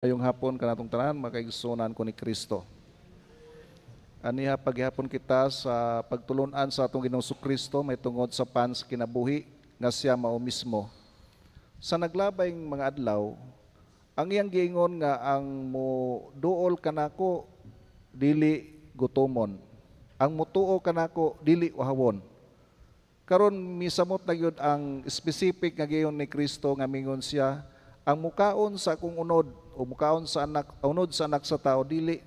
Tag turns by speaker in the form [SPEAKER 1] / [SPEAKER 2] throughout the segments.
[SPEAKER 1] Ngayong hapon kanatong tanan makaigsunan ko ni Kristo. Aniha paghihapon kita sa pagtulunan sa atong Ginoong Kristo may tungod sa pans kinabuhi nga siya mao mismo. Sa naglabayng mga adlaw, ang iyang giingon nga ang mo duol kanako dili gutomon. Ang mutuo kanako dili wahawon. Karon misamot na gyud ang specific nga giingon ni Kristo nga mingon siya ang mukaon sa akong unod o sa anak unod sa anak sa tao dili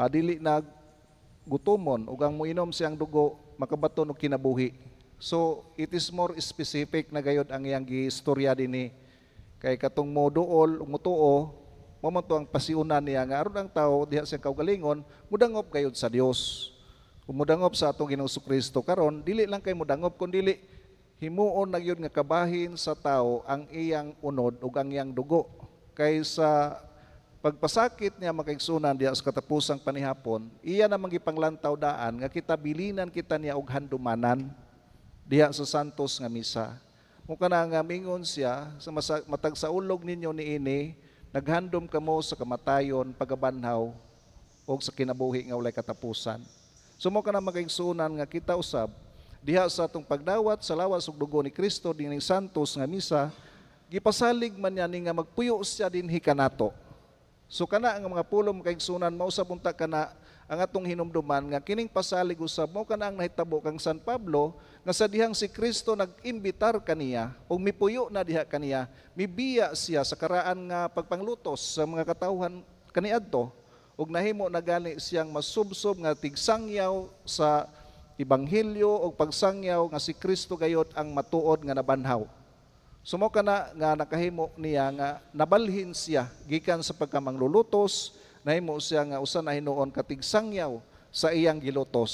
[SPEAKER 1] uh, dili nag gutumon ug ang muinom siyang dugo makabaton og kinabuhi so it is more specific na gayud ang iyang giistorya dinhi kay katong mo duol ug mutuo mo man ang pasiunan niya nga aron ang tao diha sa kaugalingon mudangop gayud sa Dios kung mudangop sa atong Ginoong Kristo karon dili lang kay mudangop kun dili himuon na yun nga kabahin sa tao ang iyang unod ug ang iyang dugo kaysa pagpasakit niya makaigsunan diya sa katapusang panihapon, iya na mangipanglantaw daan nga kita bilinan kita niya og handumanan diha sa Santos nga misa. Mo kana nga mingon siya sa matag sa ulog ninyo ni ini, naghandom kamo sa kamatayon, pagabanhaw og sa kinabuhi nga walay katapusan. Sumo so, ka na makaigsunan nga kita usab diha sa atong pagdawat sa lawas ug dugo ni Kristo dining santos nga misa gipasalig man niya nga magpuyo siya dinhi kanato. So kana ang mga pulom kay sunan mausab unta kana ang atong hinumduman nga kining pasalig usab mo kana ang nahitabo kang San Pablo nga sa dihang si Kristo nagimbitar kaniya og mipuyo na diha kaniya mibiya siya sa karaan nga pagpanglutos sa mga katawhan kaniadto ug nahimo na gani siyang masubsob nga tigsangyaw sa ebanghelyo o pagsangyaw nga si Kristo gayot ang matuod nga nabanhaw. Sumo ka na nga nakahimo niya nga nabalhin siya gikan sa pagkamanglulutos himo siya nga usa na hinuon katigsangyaw sa iyang gilutos.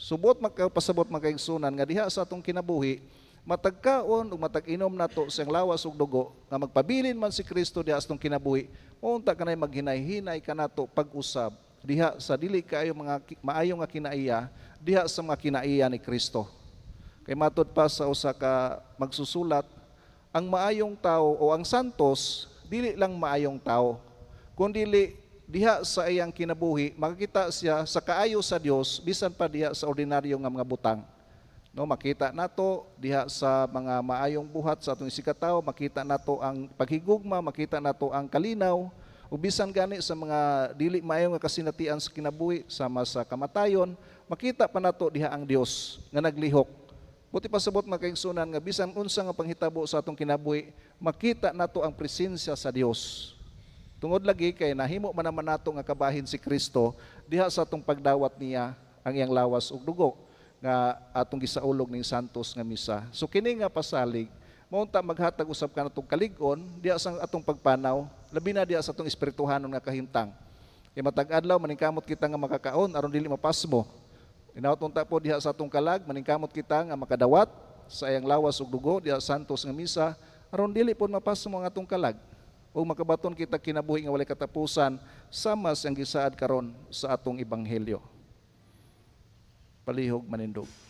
[SPEAKER 1] Subot makapasabot makaigsunan nga diha sa atong kinabuhi matagkaon ug matag-inom nato siyang lawas ug dugo nga magpabilin man si Kristo diha sa atong kinabuhi unta kanay maghinay-hinay kanato pag-usab diha sa dili kaayo mga maayo nga kinaiya diha sa mga kinaiya ni Kristo. Kay matod pa sa usa ka magsusulat ang maayong tao o ang santos dili lang maayong tao kundi diha sa iyang kinabuhi makita siya sa kaayo sa Dios bisan pa diha sa ordinaryo nga mga butang no makita nato diha sa mga maayong buhat sa atong sikataw makita nato ang paghigugma makita nato ang kalinaw o gani sa mga dili maayong nga kasinatian sa kinabuhi sama sa kamatayon makita pa nato diha ang Dios nga naglihok Buti pa pasabot makaingsunan nga bisan unsa nga panghitabo sa atong kinabuhi, makita nato ang presensya sa Dios. Tungod lagi kay nahimo man naman nato nga kabahin si Kristo diha sa atong pagdawat niya ang iyang lawas ug dugo nga atong gisaulog ning santos nga misa. So kini nga pasalig maunta maghatag usab kanatong kalig-on diha sa atong pagpanaw, labi na diha sa atong espirituhanon nga kahimtang. Kay matag-adlaw maningkamot kita nga makakaon aron dili mapasmo Inautong po diha sa atong kalag, maningkamot kita nga makadawat sa ayang lawas ug dugo diha santos nga misa aron dili pud mapasmo ang atong kalag o makabaton kita kinabuhi nga walay katapusan sama siyang gisaad karon sa atong ebanghelyo. Palihog manindog.